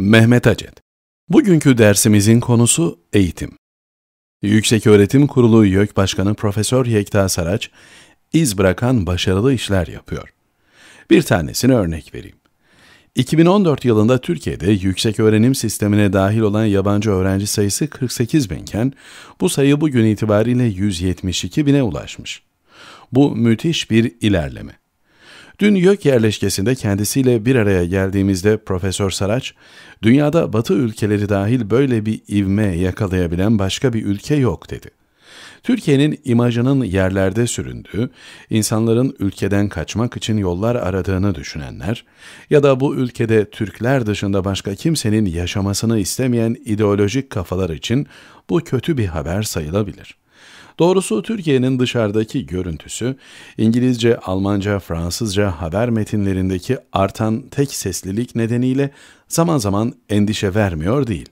Mehmet Acet. Bugünkü dersimizin konusu eğitim. Yükseköğretim Kurulu YÖK Başkanı Profesör Yekta Saraç, iz bırakan başarılı işler yapıyor. Bir tanesini örnek vereyim. 2014 yılında Türkiye'de yüksek öğrenim sistemine dahil olan yabancı öğrenci sayısı 48 binken, bu sayı bugün itibariyle 172 bine ulaşmış. Bu müthiş bir ilerleme. Dün YÖK yerleşkesinde kendisiyle bir araya geldiğimizde Profesör Saraç, dünyada batı ülkeleri dahil böyle bir ivme yakalayabilen başka bir ülke yok dedi. Türkiye'nin imajının yerlerde süründüğü, insanların ülkeden kaçmak için yollar aradığını düşünenler ya da bu ülkede Türkler dışında başka kimsenin yaşamasını istemeyen ideolojik kafalar için bu kötü bir haber sayılabilir. Doğrusu Türkiye'nin dışarıdaki görüntüsü İngilizce, Almanca, Fransızca haber metinlerindeki artan tek seslilik nedeniyle zaman zaman endişe vermiyor değil.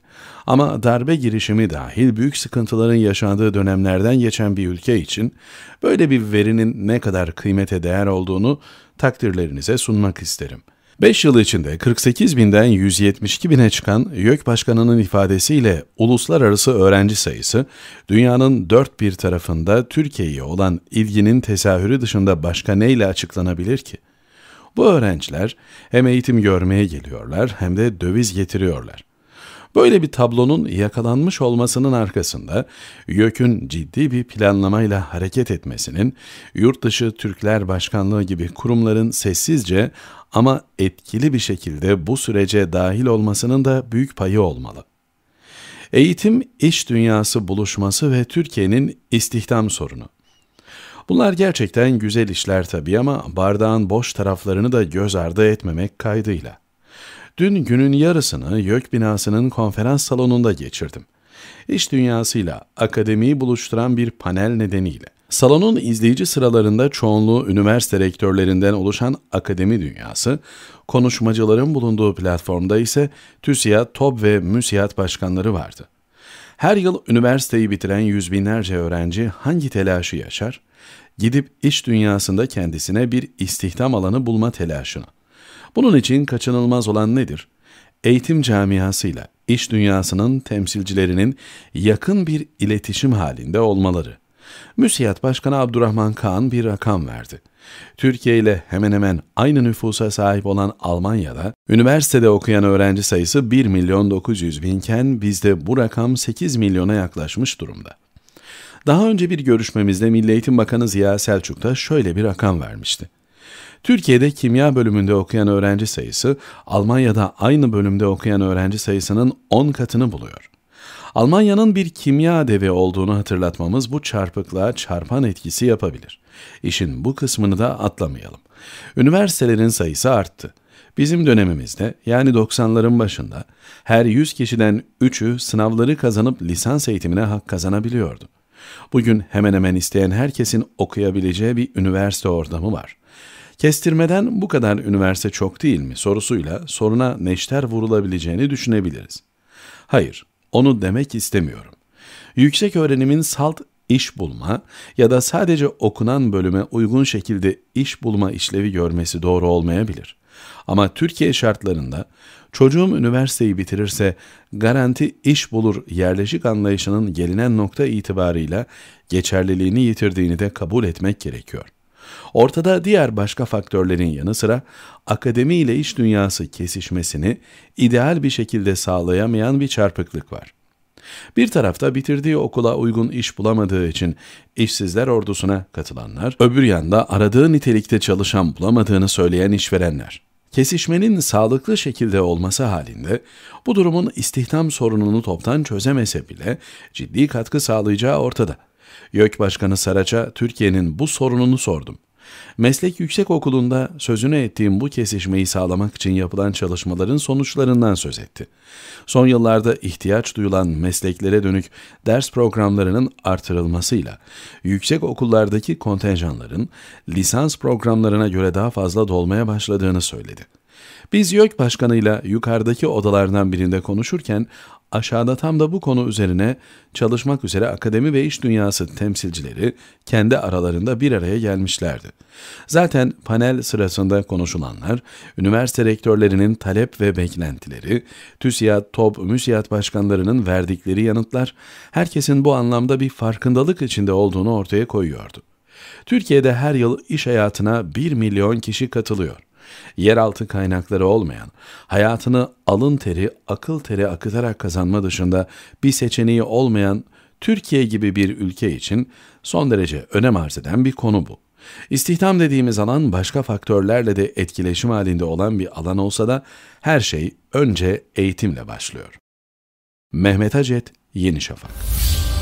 Ama darbe girişimi dahil büyük sıkıntıların yaşandığı dönemlerden geçen bir ülke için böyle bir verinin ne kadar kıymete değer olduğunu takdirlerinize sunmak isterim.'' 5 yıl içinde 48 binden 172 bine çıkan YÖK Başkanı'nın ifadesiyle uluslararası öğrenci sayısı, dünyanın dört bir tarafında Türkiye'ye olan ilginin tesahürü dışında başka neyle açıklanabilir ki? Bu öğrenciler hem eğitim görmeye geliyorlar hem de döviz getiriyorlar. Böyle bir tablonun yakalanmış olmasının arkasında YÖK'ün ciddi bir planlamayla hareket etmesinin, Yurtdışı Türkler Başkanlığı gibi kurumların sessizce ama etkili bir şekilde bu sürece dahil olmasının da büyük payı olmalı. Eğitim, iş dünyası buluşması ve Türkiye'nin istihdam sorunu. Bunlar gerçekten güzel işler tabii ama bardağın boş taraflarını da göz ardı etmemek kaydıyla. Dün günün yarısını YÖK binasının konferans salonunda geçirdim. İş dünyasıyla akademiyi buluşturan bir panel nedeniyle. Salonun izleyici sıralarında çoğunluğu üniversite rektörlerinden oluşan akademi dünyası, konuşmacıların bulunduğu platformda ise TÜSİAD, TOB ve MÜSİAD başkanları vardı. Her yıl üniversiteyi bitiren yüz binlerce öğrenci hangi telaşı yaşar? Gidip iş dünyasında kendisine bir istihdam alanı bulma telaşını. Bunun için kaçınılmaz olan nedir? Eğitim camiasıyla iş dünyasının temsilcilerinin yakın bir iletişim halinde olmaları. MÜSİAD Başkanı Abdurrahman Kaan bir rakam verdi. Türkiye ile hemen hemen aynı nüfusa sahip olan Almanya'da üniversitede okuyan öğrenci sayısı 1 milyon 900 binken bizde bu rakam 8 milyona yaklaşmış durumda. Daha önce bir görüşmemizde Milli Eğitim Bakanı Ziya Selçuk da şöyle bir rakam vermişti. Türkiye'de kimya bölümünde okuyan öğrenci sayısı Almanya'da aynı bölümde okuyan öğrenci sayısının 10 katını buluyor. Almanya'nın bir kimya devi olduğunu hatırlatmamız bu çarpıklığa çarpan etkisi yapabilir. İşin bu kısmını da atlamayalım. Üniversitelerin sayısı arttı. Bizim dönemimizde yani 90'ların başında her 100 kişiden 3'ü sınavları kazanıp lisans eğitimine hak kazanabiliyordu. Bugün hemen hemen isteyen herkesin okuyabileceği bir üniversite ortamı var. Kestirmeden bu kadar üniversite çok değil mi sorusuyla soruna neşter vurulabileceğini düşünebiliriz. Hayır, onu demek istemiyorum. Yüksek öğrenimin salt iş bulma ya da sadece okunan bölüme uygun şekilde iş bulma işlevi görmesi doğru olmayabilir. Ama Türkiye şartlarında çocuğum üniversiteyi bitirirse garanti iş bulur yerleşik anlayışının gelinen nokta itibarıyla geçerliliğini yitirdiğini de kabul etmek gerekiyor. Ortada diğer başka faktörlerin yanı sıra akademi ile iş dünyası kesişmesini ideal bir şekilde sağlayamayan bir çarpıklık var. Bir tarafta bitirdiği okula uygun iş bulamadığı için işsizler ordusuna katılanlar, öbür yanda aradığı nitelikte çalışan bulamadığını söyleyen işverenler. Kesişmenin sağlıklı şekilde olması halinde bu durumun istihdam sorununu toptan çözemese bile ciddi katkı sağlayacağı ortada. YÖK Başkanı Saraç'a Türkiye'nin bu sorununu sordum. Meslek Yüksek Okulu'nda sözünü ettiğim bu kesişmeyi sağlamak için yapılan çalışmaların sonuçlarından söz etti. Son yıllarda ihtiyaç duyulan mesleklere dönük ders programlarının artırılmasıyla yüksek okullardaki kontenjanların lisans programlarına göre daha fazla dolmaya başladığını söyledi. Biz YÖK Başkanı'yla yukarıdaki odalardan birinde konuşurken Aşağıda tam da bu konu üzerine çalışmak üzere akademi ve iş dünyası temsilcileri kendi aralarında bir araya gelmişlerdi. Zaten panel sırasında konuşulanlar, üniversite rektörlerinin talep ve beklentileri, TÜSİAD, TOB, MÜSİAD başkanlarının verdikleri yanıtlar, herkesin bu anlamda bir farkındalık içinde olduğunu ortaya koyuyordu. Türkiye'de her yıl iş hayatına 1 milyon kişi katılıyor. Yeraltı kaynakları olmayan, hayatını alın teri, akıl teri akıtarak kazanma dışında bir seçeneği olmayan Türkiye gibi bir ülke için son derece önem arz eden bir konu bu. İstihdam dediğimiz alan başka faktörlerle de etkileşim halinde olan bir alan olsa da her şey önce eğitimle başlıyor. Mehmet Acet, Yeni Şafak.